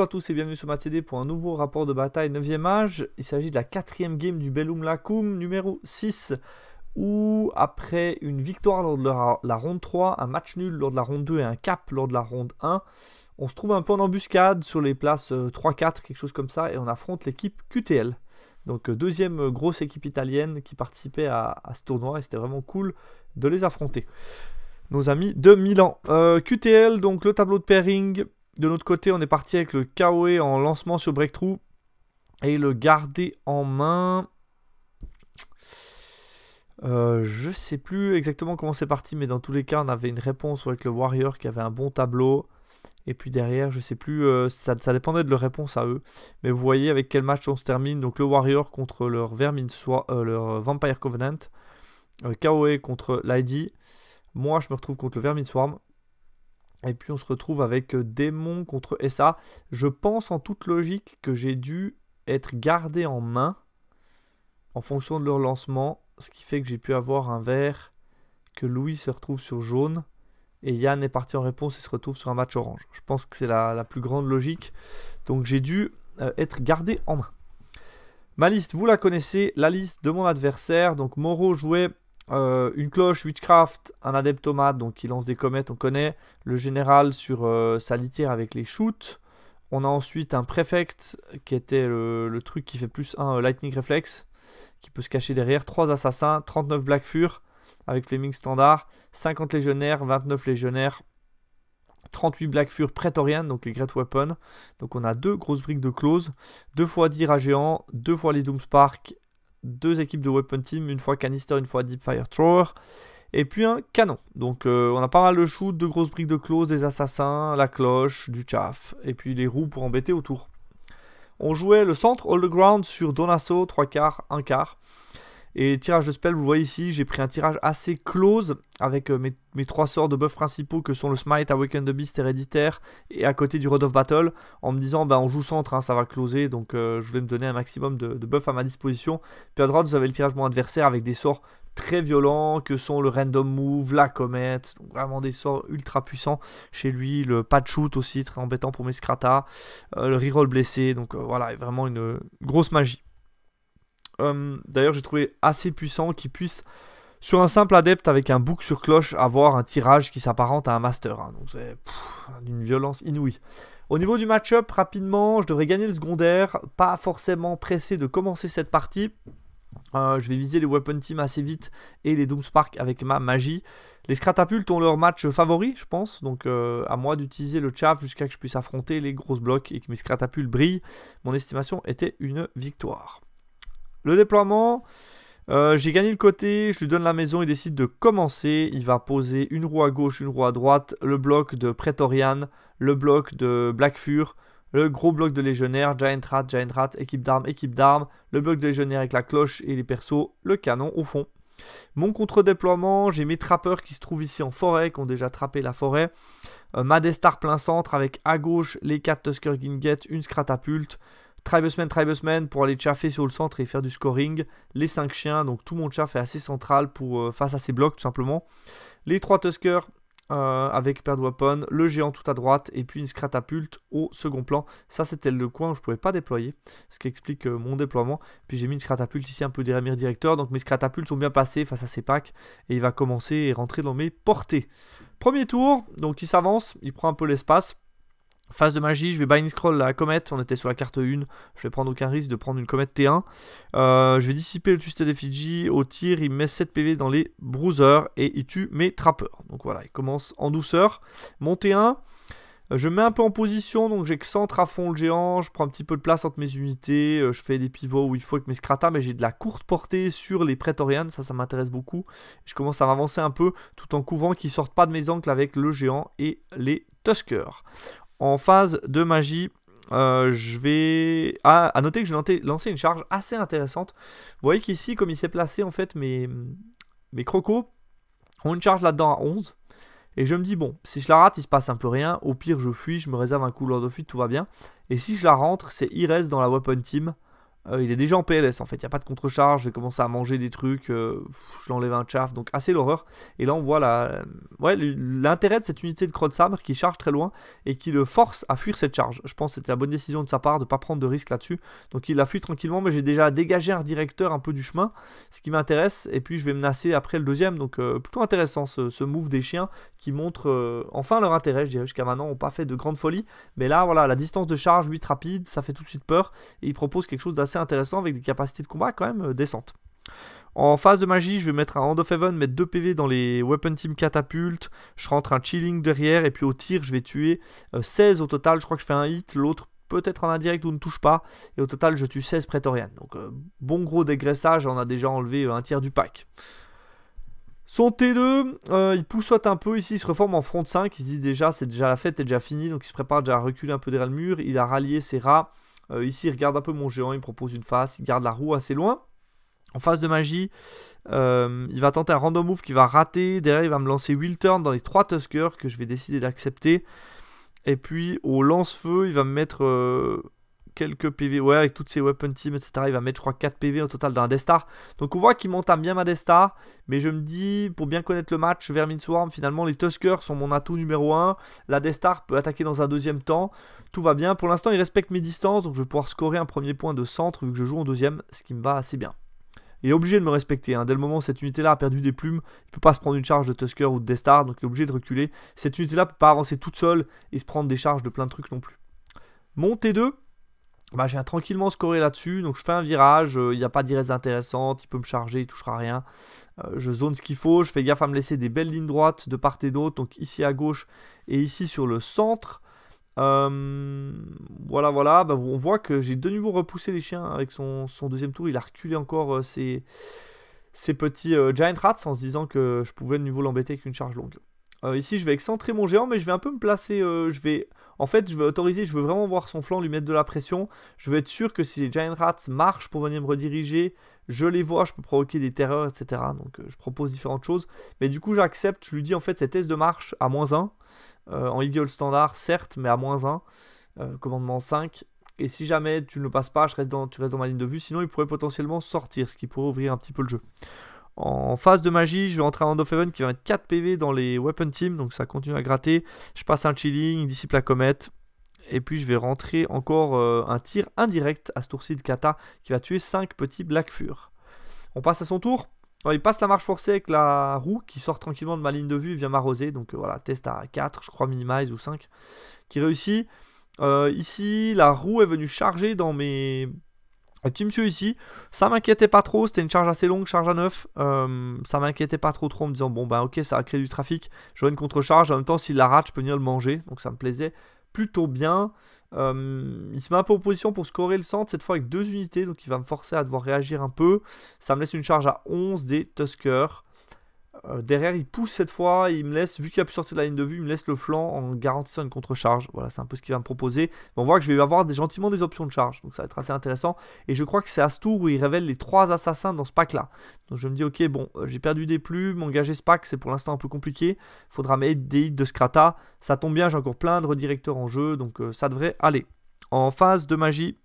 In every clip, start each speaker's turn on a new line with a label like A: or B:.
A: Bonjour à tous et bienvenue sur MatCD pour un nouveau rapport de bataille 9e âge. Il s'agit de la quatrième game du Bellum Lacum numéro 6 où après une victoire lors de la, ronde 3, un match nul lors de la ronde 2 et un cap lors de la ronde 1, on se trouve un peu en embuscade sur les places 3-4, euh, quelque chose comme ça, et on affronte l'équipe QTL. Donc euh, deuxième euh, grosse équipe italienne qui participait à, ce tournoi et c'était vraiment cool de les affronter. Nos amis de Milan. QTL, donc le tableau de pairing, de notre côté, on est parti avec le KOE en lancement sur Breakthrough et le garder en main. Je euh, je sais plus exactement comment c'est parti, mais dans tous les cas, on avait une réponse avec le Warrior qui avait un bon tableau. Et puis derrière, je sais plus, euh, ça, dépendait de leur réponse à eux. Mais vous voyez avec quel match on se termine. Donc le Warrior contre leur, Vermin, euh, leur Vampire Covenant. KOE contre l'ID. Moi, je me retrouve contre le Vermin Swarm. Et puis on se retrouve avec euh, Démon contre SA. Je pense en toute logique que j'ai dû être gardé en main en fonction de leur lancement. Ce qui fait que j'ai pu avoir un vert, que Louis se retrouve sur jaune. Et Yann est parti en réponse et se retrouve sur un match orange. Je pense que c'est la, la, plus grande logique. Donc j'ai dû euh, être gardé en main. Ma liste, vous la connaissez, la liste de mon adversaire. Donc Moreau jouait euh, une cloche, Witchcraft, un adeptomate, donc qui lance des comètes, on connaît. Le général sur euh, sa litière avec les shoots. On a ensuite un prefect qui était le, truc qui fait plus un euh, Lightning Reflex, qui peut se cacher derrière. trois assassins, 39 Black Fur, avec flaming standard, 50 légionnaires, 29 légionnaires, 38 Black Fur prétorien donc les Great Weapons. Donc on a deux grosses briques de close, deux fois dira géant, 2 fois les Doomspark deux équipes de Weapon Team, une fois Canister, une fois Deep Fire Thrower, et puis un canon. Donc euh, on a pas mal de shoot, de grosses briques de close, des assassins, la cloche, du chaff, et puis les roues pour embêter autour. On jouait le centre all the ground sur Donasso, 3 quarts, 1 quart. Et tirage de spell, vous voyez ici, j'ai pris un tirage assez close avec euh, mes, mes, trois sorts de buff principaux que sont le Smite, Awaken the Beast, Héréditaire et à côté du Road of Battle en me disant ben on joue centre, hein, ça va closer donc euh, je voulais me donner un maximum de, de buff à ma disposition. Puis à droite, vous avez le tirage de mon adversaire avec des sorts très violents que sont le Random Move, la Comète, donc vraiment des sorts ultra puissants chez lui, le Patch Shoot aussi, très embêtant pour mes Scrata, euh, le Reroll blessé, donc voilà, vraiment une grosse magie. Euh, d'ailleurs j'ai trouvé assez puissant qu'il puisse sur un simple adepte avec un bouc sur cloche avoir un tirage qui s'apparente à un master. Hein. Donc c'est d'une violence inouïe. Au niveau du match-up, rapidement, je devrais gagner le secondaire. Pas forcément pressé de commencer cette partie. Euh, je vais viser les Weapon Team assez vite et les Doomspark avec ma magie. Les Scratapultes ont leur match favori, je pense. Donc, euh, à moi d'utiliser le chaff jusqu'à que je puisse affronter les grosses blocs et que mes Scratapultes brillent. Mon estimation était une victoire. Le déploiement, euh, j'ai gagné le côté, je lui donne la maison, il décide de commencer. Il va poser une roue à gauche, une roue à droite, le bloc de Praetorian, le bloc de Blackfur, le gros bloc de légionnaire, Giant Rat, Giant Rat, équipe d'armes, équipe d'armes, le bloc de légionnaire avec la cloche et les persos, le canon au fond. Mon contre-déploiement, j'ai mes trappeurs qui se trouvent ici en forêt, qui ont déjà trappé la forêt. Euh, ma Madestar plein centre avec à gauche les 4 Tusker Ginget, une Scratapulte, Tribesman, Tribesman pour aller chaffer sur le centre et faire du scoring. Les 5 chiens, donc tout mon chaff est assez central pour, euh, face à ces blocs tout simplement. Les 3 Tuskers euh, avec paire de le géant tout à droite et puis une scratapulte au second plan. Ça c'était le coin où je pouvais pas déployer, ce qui explique euh, mon déploiement. Puis j'ai mis une scratapulte ici un peu derrière directeur. directeurs, donc mes Scratapultes sont bien passés face à ces packs et il va commencer et rentrer dans mes portées. Premier tour, donc il s'avance, il prend un peu l'espace. Phase de magie, je vais bind scroll la comète, on était sur la carte 1, je vais prendre aucun risque de prendre une comète T1. Euh, je vais dissiper le twisted des Fidji, au tir il met 7 PV dans les bruisers et il tue mes trappeurs. Donc voilà, il commence en douceur. Mon T1, euh, je mets un peu en position, donc j'excentre à fond le géant, je prends un petit peu de place entre mes unités, euh, je fais des pivots où il faut avec mes Scratas, mais j'ai de la courte portée sur les prétorians, ça ça m'intéresse beaucoup. Je commence à m'avancer un peu tout en couvant qu'ils sortent pas de mes ancles avec le géant et les Tuskers. En phase de magie, euh, je vais... Ah, à noter que j'ai lancé une charge assez intéressante. Vous voyez qu'ici, comme il s'est placé, en fait, mes, mes crocos ont une charge là-dedans à 11. Et je me dis, bon, si je la rate, il se passe un peu rien. Au pire, je fuis, je me réserve un couloir de fuite, tout va bien. Et si je la rentre, c'est Ires dans la weapon team. Euh, il est déjà en PLS en fait, il n'y a pas de contre-charge, vais commencer à manger des trucs, euh, je l'enlève un chaf, donc assez l'horreur. Et là on voit euh, l'intérêt de cette unité de croix sabre qui charge très loin et qui le force à fuir cette charge. Je pense que c'était la bonne décision de sa part de ne pas prendre de risque là-dessus. Donc il la fuit tranquillement, mais j'ai déjà dégagé un directeur un peu du chemin, ce qui m'intéresse, et puis je vais menacer après le deuxième. Donc plutôt intéressant ce, ce, move des chiens qui montre enfin leur intérêt, je dirais jusqu'à maintenant on n'a pas fait de grande folie, mais là voilà, la distance de charge 8 rapide, ça fait tout de suite peur, et il propose quelque chose d'assez intéressant avec des capacités de combat quand même euh, décentes. En phase de magie, je vais mettre un Hand of Heaven, mettre 2 PV dans les Weapon Team catapultes Je rentre un Chilling derrière et puis au tir, je vais tuer 16 euh, au total. Je crois que je fais un hit, l'autre peut-être en indirect ou ne touche pas. Et au total, je tue 16 praetorian Donc euh, bon gros dégraissage, on a déjà enlevé un tiers du pack. Son T2, il il soit un peu ici, il se reforme en front 5, il se dit déjà c'est déjà la fête, est déjà fini, donc il se prépare déjà à reculer un peu derrière le mur, il a rallié ses rats, euh, ici, il regarde un peu mon géant, il me propose une face, il garde la roue assez loin. En phase de magie, euh, il va tenter un random move qui va rater. Derrière, il va me lancer Will Turn dans les trois Tuskers que je vais décider d'accepter. Et puis, au lance-feu, il va me mettre euh, quelques PV. Ouais, avec toutes ses weapon team, etc. Il va mettre, je crois, 4 PV au total dans d'un Star Donc on voit qu'il monte bien ma Star Mais je me dis, pour bien connaître le match, Vermin Swarm, finalement, les Tuskers sont mon atout numéro 1. La Star peut attaquer dans un deuxième temps. Tout va bien. Pour l'instant, il respecte mes distances. Donc je vais pouvoir scorer un premier point de centre vu que je joue en deuxième, ce qui me va assez bien. Il est obligé de me respecter. Hein. Dès le moment où cette unité-là a perdu des plumes, il ne peut pas se prendre une charge de Tusker ou de Star donc il est obligé de reculer. Cette unité-là ne peut pas avancer toute seule et se prendre des charges de plein de trucs non plus. Mon T2, bah, je viens tranquillement scorer là-dessus. Donc je fais un virage, il euh, n'y a pas d'irrés intéressante, il peut me charger, il touchera rien. Euh, je zone ce qu'il faut, je fais gaffe à me laisser des belles lignes droites de part et d'autre, donc ici à gauche et ici sur le centre. Euh, voilà, voilà, bah, on voit que j'ai de nouveau repoussé les chiens avec son, deuxième tour. Il a reculé encore ses, ses petits Giant Rats en se disant que je pouvais de nouveau l'embêter avec une charge longue. Euh, ici, je vais excentrer mon géant, mais je vais un peu me placer. Euh, je vais, en fait, je vais autoriser, je veux vraiment voir son flanc, lui mettre de la pression. Je veux être sûr que si les Giant Rats marchent pour venir me rediriger, je les vois, je peux provoquer des terreurs, etc. Donc, euh, je propose différentes choses. Mais du coup, j'accepte, je lui dis en fait cette test de marche à moins 1. en Eagle standard, certes, mais à moins 1. commandement 5. Et si jamais tu ne le passes pas, je reste dans, tu restes dans ma ligne de vue. Sinon, il pourrait potentiellement sortir, ce qui pourrait ouvrir un petit peu le jeu. En phase de magie, je vais entrer en Hand of Heaven qui va mettre 4 PV dans les Weapon Team, donc ça continue à gratter. Je passe un Chilling, dissipe la comète. Et puis je vais rentrer encore euh, un tir indirect à ce tour de Kata qui va tuer 5 petits Black Fur. On passe à son tour. il passe la marche forcée avec la roue qui sort tranquillement de ma ligne de vue, il vient m'arroser. Donc euh, voilà, test à 4, je crois, minimize ou 5, qui réussit. Euh, ici, la roue est venue charger dans mes un euh, petit monsieur ici, ça m'inquiétait pas trop, c'était une charge assez longue, charge à 9, euh, ça m'inquiétait pas trop trop en me disant bon bah ok ça a créé du trafic, j'aurai une contre-charge, en même temps s'il la rate je peux venir le manger, donc ça me plaisait plutôt bien. Euh, il se met un peu en position pour scorer le centre, cette fois avec deux unités, donc il va me forcer à devoir réagir un peu. Ça me laisse une charge à 11 des Tuskers. Euh, derrière, il pousse cette fois, il me laisse, vu qu'il a pu sortir de la ligne de vue, il me laisse le flanc en garantissant une contre-charge. Voilà, c'est un peu ce qu'il va me proposer. on voit que je vais avoir gentiment des options de charge, donc ça va être assez intéressant. Et je crois que c'est à ce tour où il révèle les trois assassins dans ce pack-là. Donc je me dis, ok, bon, euh, j'ai perdu des plumes, engager ce pack, c'est pour l'instant un peu compliqué. Faudra mettre des hits de Scrata. Ça tombe bien, j'ai encore plein de redirecteurs en jeu, donc euh, ça devrait aller. En phase de magie,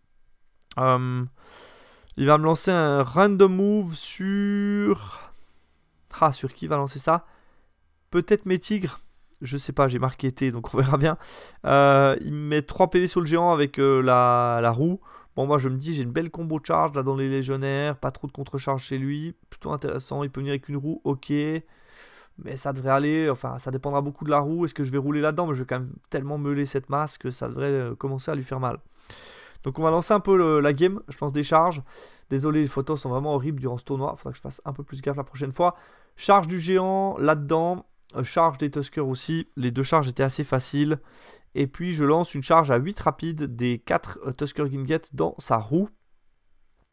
A: il va me lancer un random move sur sur qui va lancer ça Peut-être mes tigres. Je sais pas, j'ai marqué T, donc on verra bien. Euh, il met 3 PV sur le géant avec euh, la, roue. Bon, moi je me dis, j'ai une belle combo charge là dans les légionnaires. Pas trop de contre-charge chez lui. Plutôt intéressant. Il peut venir avec une roue, ok. Mais ça devrait aller. Enfin, ça dépendra beaucoup de la roue. Est-ce que je vais rouler là-dedans Mais je vais quand même tellement meuler cette masse que ça devrait euh, commencer à lui faire mal. Donc on va lancer un peu la game. Je lance des charges. Désolé, les photos sont vraiment horribles durant ce tournoi. Faudra que je fasse un peu plus gaffe la prochaine fois. Charge du géant là-dedans. Euh, charge des Tuskers aussi. Les deux charges étaient assez faciles. Et puis je lance une charge à 8 rapides des 4 euh, Tusker Ginget dans sa roue.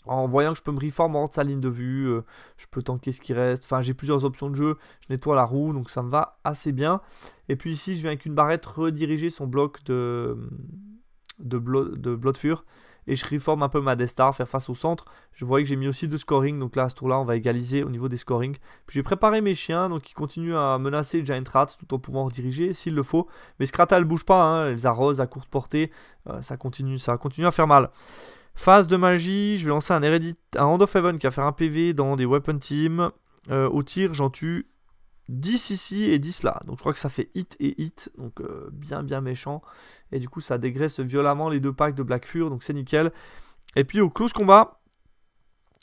A: En voyant que je peux me reformer en sa ligne de vue, euh, je peux tanker ce qui reste. Enfin, j'ai plusieurs options de jeu. Je nettoie la roue, donc ça me va assez bien. Et puis ici, je viens avec une barrette rediriger son bloc de, de, de et je reforme un peu ma Star faire face au centre. Je voyais que j'ai mis aussi deux scoring, donc là à ce tour-là on va égaliser au niveau des scoring. Puis j'ai préparé mes chiens, donc ils continuent à menacer Giant Rats tout en pouvant rediriger s'il le faut. Mais Scrata elle bouge pas, hein, elles arrosent à courte portée, euh, ça continue, ça continue à faire mal. Phase de magie, je vais lancer un Heredit, un Hand of Heaven qui va faire un PV dans des Weapon Team. Euh, au tir, j'en tue 10 ici et 10 là. Donc je crois que ça fait hit et hit, donc euh, bien bien méchant. Et du coup ça dégraisse violemment les deux packs de Black Fur, donc c'est nickel. Et puis au close combat,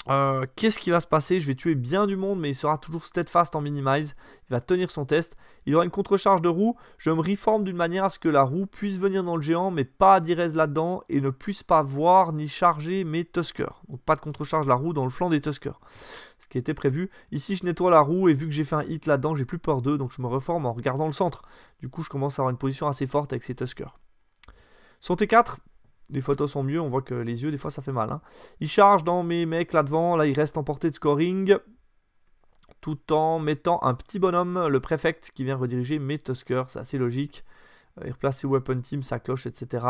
A: euh, qu'est-ce qui va se passer Je vais tuer bien du monde, mais il sera toujours steadfast en minimize. Il va tenir son test. Il aura une contrecharge de roue. Je me reforme d'une manière à ce que la roue puisse venir dans le géant, mais pas d'Irez là-dedans, et ne puisse pas voir ni charger mes Tuskers. Donc pas de contrecharge la roue dans le flanc des Tuskers qui était prévu. Ici, je nettoie la roue et vu que j'ai fait un hit là-dedans, j'ai plus peur d'eux, donc je me reforme en regardant le centre. Du coup, je commence à avoir une position assez forte avec ces Tuskers. Son T4, les photos sont mieux, on voit que les yeux, des fois, ça fait mal. Hein. Il charge dans mes mecs là-devant, là, il reste en portée de scoring, tout en mettant un petit bonhomme, le préfect, qui vient rediriger mes Tuskers, c'est assez logique. Euh, il replace ses weapon team, sa cloche, etc.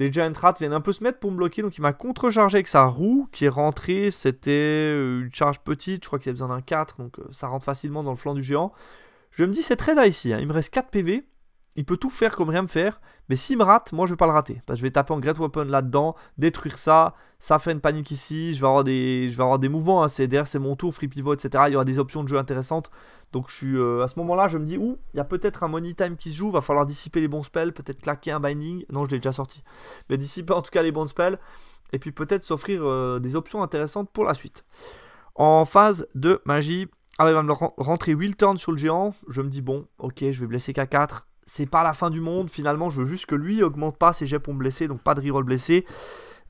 A: Les Giant Rats viennent un peu se mettre pour me bloquer, donc il m'a contrechargé avec sa roue qui est rentrée. C'était euh, une charge petite, je crois qu'il a besoin d'un 4, donc euh, ça rentre facilement dans le flanc du géant. Je me dis, c'est très là ici, hein. il me reste 4 PV il peut tout faire comme rien me faire. Mais s'il me rate, moi je vais pas le rater. Parce que je vais taper en Great Weapon là-dedans, détruire ça, ça fait une panique ici, je vais avoir des, je vais avoir des mouvements. Hein. C'est, derrière c'est mon tour, free pivot, etc. Il y aura des options de jeu intéressantes. Donc je suis, euh, à ce moment-là, je me dis, ouh, il y a peut-être un money time qui se joue, va falloir dissiper les bons spells, peut-être claquer un binding. Non, je l'ai déjà sorti. Mais dissiper en tout cas les bons spells. Et puis peut-être s'offrir euh, des options intéressantes pour la suite. En phase de magie, ah, il va me rentrer Will Turn sur le géant. Je me dis, bon, ok, je vais blesser K4 c'est pas la fin du monde. Finalement, je veux juste que lui augmente pas ses jets pour me blesser, donc pas de reroll blessé.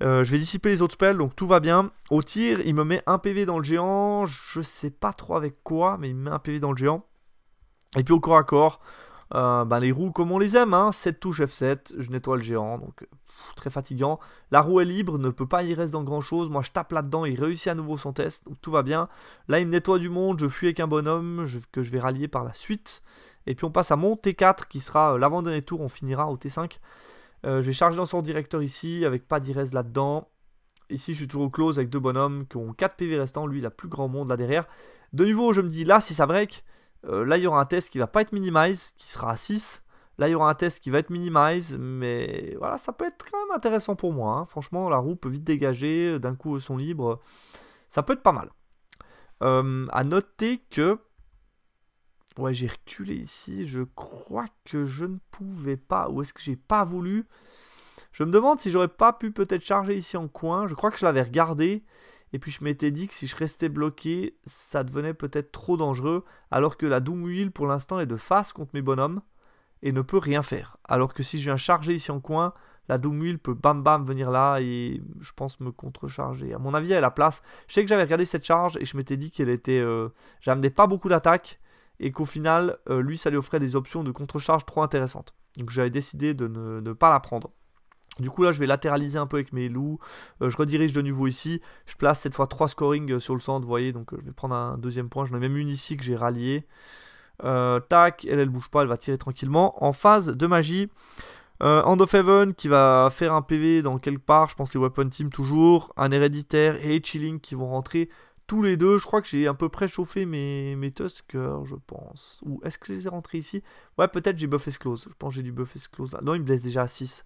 A: Euh, je vais dissiper les autres spells, donc tout va bien. Au tir, il me met un PV dans le géant. Je sais pas trop avec quoi, mais il me met un PV dans le géant. Et puis au corps à corps, euh, bah, les roues comme on les aime, hein. 7 touches F7, je nettoie le géant, donc très fatigant. La roue est libre, ne peut pas, y rester dans grand chose. Moi je tape là-dedans, il réussit à nouveau son test, donc tout va bien. Là il me nettoie du monde, je fuis avec un bonhomme que je vais rallier par la suite. Et puis on passe à mon T4 qui sera euh, l'avant-dernier tour, on finira au T5. Euh, je vais charger dans son directeur ici, avec pas d'Ires là-dedans. Ici, je suis toujours au close avec deux bonhommes qui ont 4 PV restants. Lui, il a plus grand monde là derrière. De nouveau, je me dis, là, si ça break, euh, là, il y aura un test qui va pas être minimise, qui sera à 6. Là, il y aura un test qui va être minimise, mais voilà, ça peut être quand même intéressant pour moi. Hein. Franchement, la roue peut vite dégager, d'un coup, son libres. Ça peut être pas mal. Euh, à noter que Ouais, j'ai reculé ici. Je crois que je ne pouvais pas. Ou est-ce que j'ai pas voulu Je me demande si j'aurais pas pu peut-être charger ici en coin. Je crois que je l'avais regardé. Et puis je m'étais dit que si je restais bloqué, ça devenait peut-être trop dangereux. Alors que la Doom Wheel pour l'instant est de face contre mes bonhommes. Et ne peut rien faire. Alors que si je viens charger ici en coin, la Doom Wheel peut bam bam venir là et je pense me contrecharger. À mon avis, elle a la place. Je sais que j'avais regardé cette charge et je m'étais dit qu'elle était. Euh... J'amenais pas beaucoup d'attaques et qu'au final, euh, lui, ça lui offrait des options de contre-charge trop intéressantes. Donc j'avais décidé de ne, pas la prendre. Du coup là je vais latéraliser un peu avec mes loups, euh, je redirige de nouveau ici, je place cette fois 3 scoring euh, sur le centre, vous voyez, donc je vais prendre un deuxième point, j'en ai même une ici que j'ai ralliée. tac, elle elle bouge pas, elle va tirer tranquillement. En phase de magie, Hand of Heaven qui va faire un PV dans quelque part, je pense les Weapon Team toujours, un Héréditaire et Chilling qui vont rentrer tous les deux. Je crois que j'ai à peu près chauffé mes, mes Tuskers, je pense. Ou est-ce que je les ai rentrés ici Ouais, peut-être j'ai ce close. Je pense que j'ai du buff close là. Non, il me laisse déjà à 6.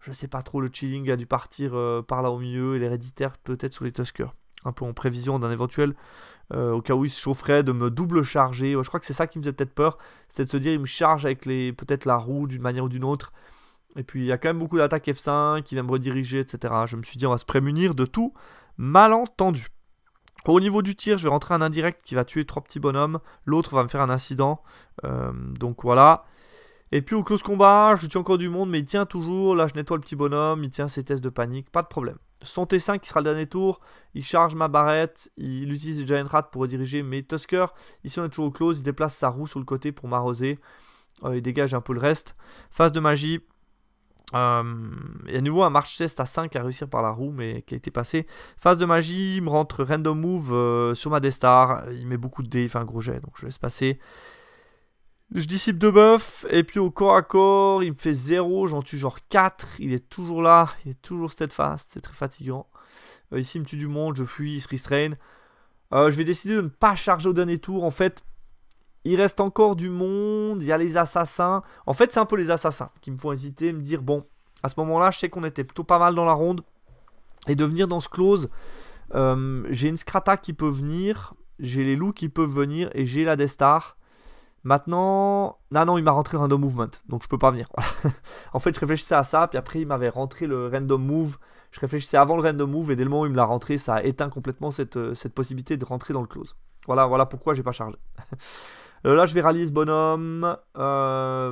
A: Je sais pas trop, le chilling a dû partir euh, par là au milieu et l'héréditaire peut-être sous les Tuskers. Un peu en prévision d'un éventuel, euh, au cas où il se chaufferait, de me double charger. je crois que c'est ça qui me faisait peut-être peur. c'est de se dire, il me charge avec les peut-être la roue d'une manière ou d'une autre. Et puis il y a quand même beaucoup d'attaques F5 il va me rediriger, etc. Je me suis dit, on va se prémunir de tout malentendu. Au niveau du tir, je vais rentrer un indirect qui va tuer trois petits bonhommes. L'autre va me faire un incident. Euh, donc voilà. Et puis au close combat, je tue encore du monde, mais il tient toujours. Là, je nettoie le petit bonhomme, il tient ses tests de panique, pas de problème. Son T5 qui sera le dernier tour, il charge ma barrette, il utilise Giant Rat pour rediriger mes Tuskers. Ici, on est toujours au close, il déplace sa roue sur le côté pour m'arroser. Euh, il dégage un peu le reste. Phase de magie, euh, et à nouveau un march test à 5 à réussir par la roue, mais qui a été passé. Phase de magie, il me rentre random move euh, sur ma Destar. Il met beaucoup de dés, il fait un gros jet, donc je laisse passer. Je dissipe deux buffs, et puis au corps à corps, il me fait 0, j'en tue genre 4. Il est toujours là, il est toujours steadfast, c'est très fatigant. Euh, ici, il me tue du monde, je fuis, il se restrain. Euh, je vais décider de ne pas charger au dernier tour. En fait, il reste encore du monde, il y a les assassins. En fait, c'est un peu les assassins qui me font hésiter, me dire, bon, à ce moment-là, je sais qu'on était plutôt pas mal dans la ronde. Et de venir dans ce close, euh, j'ai une Scrata qui peut venir, j'ai les loups qui peuvent venir et j'ai la Destar. Maintenant, non, non, il m'a rentré Random Movement, donc je peux pas venir. en fait, je réfléchissais à ça, puis après, il m'avait rentré le Random Move. Je réfléchissais avant le Random Move, et dès le moment où il me l'a rentré, ça a éteint complètement cette, euh, possibilité de rentrer dans le close. Voilà, voilà pourquoi j'ai pas chargé. Euh, là, je vais rallier ce bonhomme. Le euh,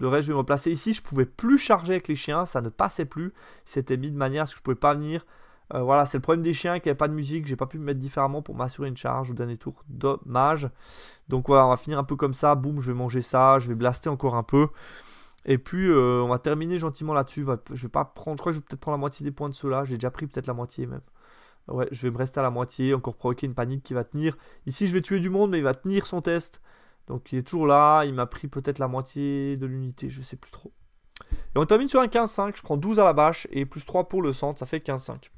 A: reste, je vais me placer ici. Je pouvais plus charger avec les chiens, ça ne passait plus. C'était mis de manière à ce que je pouvais pas venir. Euh, voilà, c'est le problème des chiens qui avait pas de musique. J'ai pas pu me mettre différemment pour m'assurer une charge au dernier tour. Dommage. Donc voilà, on va finir un peu comme ça. Boum, je vais manger ça. Je vais blaster encore un peu. Et puis on va terminer gentiment là-dessus. Je vais pas prendre. Je crois que je vais peut-être prendre la moitié des points de ceux-là. J'ai déjà pris peut-être la moitié même. Ouais, je vais me rester à la moitié, encore provoquer une panique qui va tenir. Ici, je vais tuer du monde, mais il va tenir son test. Donc il est toujours là, il m'a pris peut-être la moitié de l'unité, je sais plus trop. Et on termine sur un 15-5, je prends 12 à la bâche et plus 3 pour le centre, ça fait 15-5.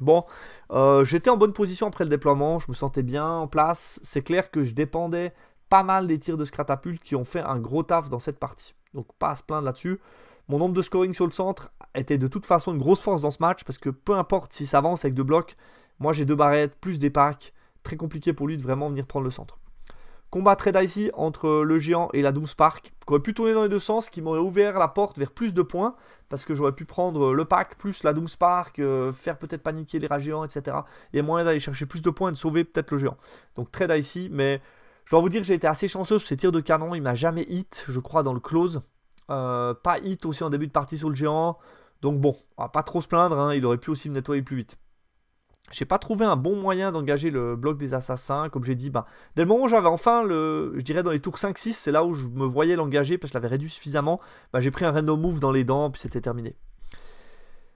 A: Bon, euh, j'étais en bonne position après le déploiement, je me sentais bien en place. C'est clair que je dépendais pas mal des tirs de ce qui ont fait un gros taf dans cette partie. Donc pas à se plaindre là-dessus. Mon nombre de scoring sur le centre était de toute façon une grosse force dans ce match parce que peu importe si ça avance avec deux blocs, moi j'ai deux barrettes plus des packs. Très compliqué pour lui de vraiment venir prendre le centre. Combat très dicey entre le géant et la Doomspark. Spark, qui aurait pu tourner dans les deux sens, qui m'aurait ouvert la porte vers plus de points, parce que j'aurais pu prendre le pack plus la Doomspark, euh, faire peut-être paniquer les rats géants, etc. Il y a moyen d'aller chercher plus de points et de sauver peut-être le géant. Donc très ici, mais je dois vous dire que j'ai été assez chanceux sur ces tirs de canon, il m'a jamais hit, je crois, dans le close. Euh, pas hit aussi en début de partie sur le géant. Donc bon, on va pas trop se plaindre, hein. il aurait pu aussi me nettoyer plus vite. J'ai pas trouvé un bon moyen d'engager le bloc des assassins, comme j'ai dit, bah, dès le moment où j'avais enfin le, je dirais dans les tours 5-6, c'est là où je me voyais l'engager parce que je l'avais réduit suffisamment, bah, j'ai pris un random move dans les dents, puis c'était terminé.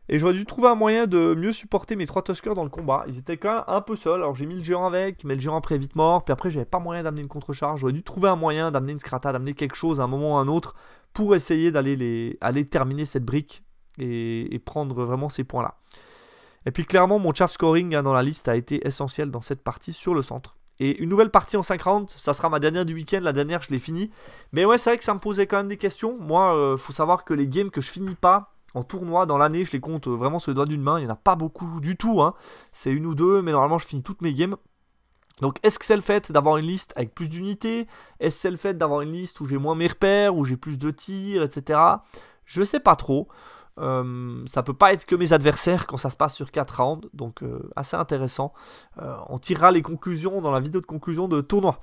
A: Et j'aurais dû trouver un moyen de mieux supporter mes trois Tuskers dans le combat. Ils étaient quand même un peu seuls. Alors j'ai mis le géant avec, mais le géant après vite mort. Puis après, j'avais pas moyen d'amener une contrecharge J'aurais dû trouver un moyen d'amener une Scrata, d'amener quelque chose à un moment ou à un autre pour essayer d'aller les, aller terminer cette brique et, prendre vraiment ces points-là. Et puis clairement, mon charge scoring hein, dans la liste a été essentiel dans cette partie sur le centre. Et une nouvelle partie en 5 rounds, ça sera ma dernière du week-end, la dernière je l'ai finie. Mais ouais, c'est vrai que ça me posait quand même des questions. Moi, il euh, faut savoir que les games que je finis pas en tournoi dans l'année, je les compte euh, vraiment sur le doigt d'une main. Il n'y en a pas beaucoup du tout. Hein. C'est une ou deux, mais normalement je finis toutes mes games. Donc est-ce que c'est le fait d'avoir une liste avec plus d'unités Est-ce que c'est le fait d'avoir une liste où j'ai moins mes repères, où j'ai plus de tirs, etc. Je sais pas trop. ça euh, ça peut pas être que mes adversaires quand ça se passe sur 4 rounds, donc euh, assez intéressant. Euh, on tirera les conclusions dans la vidéo de conclusion de tournoi.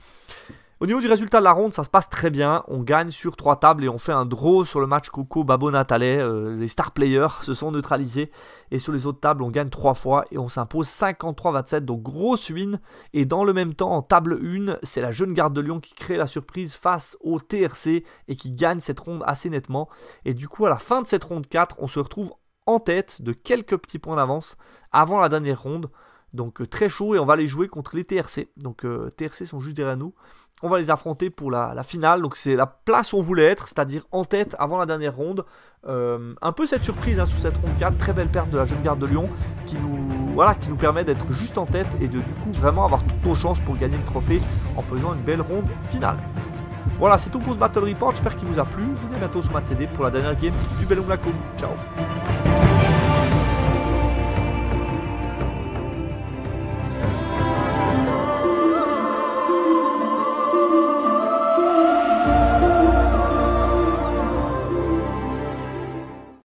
A: Au niveau du résultat de la ronde, ça se passe très bien. On gagne sur trois tables et on fait un draw sur le match Coco Babo Natalais. Euh, les star players se sont neutralisés. Et sur les autres tables, on gagne trois fois et on s'impose 53-27. Donc grosse win. Et dans le même temps, en table 1, c'est la jeune garde de Lyon qui crée la surprise face au TRC et qui gagne cette ronde assez nettement. Et du coup, à la fin de cette ronde 4, on se retrouve en tête de quelques petits points d'avance avant la dernière ronde. Donc euh, très chaud et on va les jouer contre les TRC. Donc euh, TRC sont juste derrière nous. On va les affronter pour la, finale, donc c'est la place où on voulait être, c'est-à-dire en tête avant la dernière ronde. Euh, un peu cette surprise hein, sur cette ronde 4, très belle perte de la jeune garde de Lyon qui nous, voilà, qui nous permet d'être juste en tête et de du coup vraiment avoir toutes nos chances pour gagner le trophée en faisant une belle ronde finale. Voilà, c'est tout pour ce Battle Report, j'espère qu'il vous a plu. Je vous dis à bientôt sur CD pour la dernière game du Bellum Lacombe. Ciao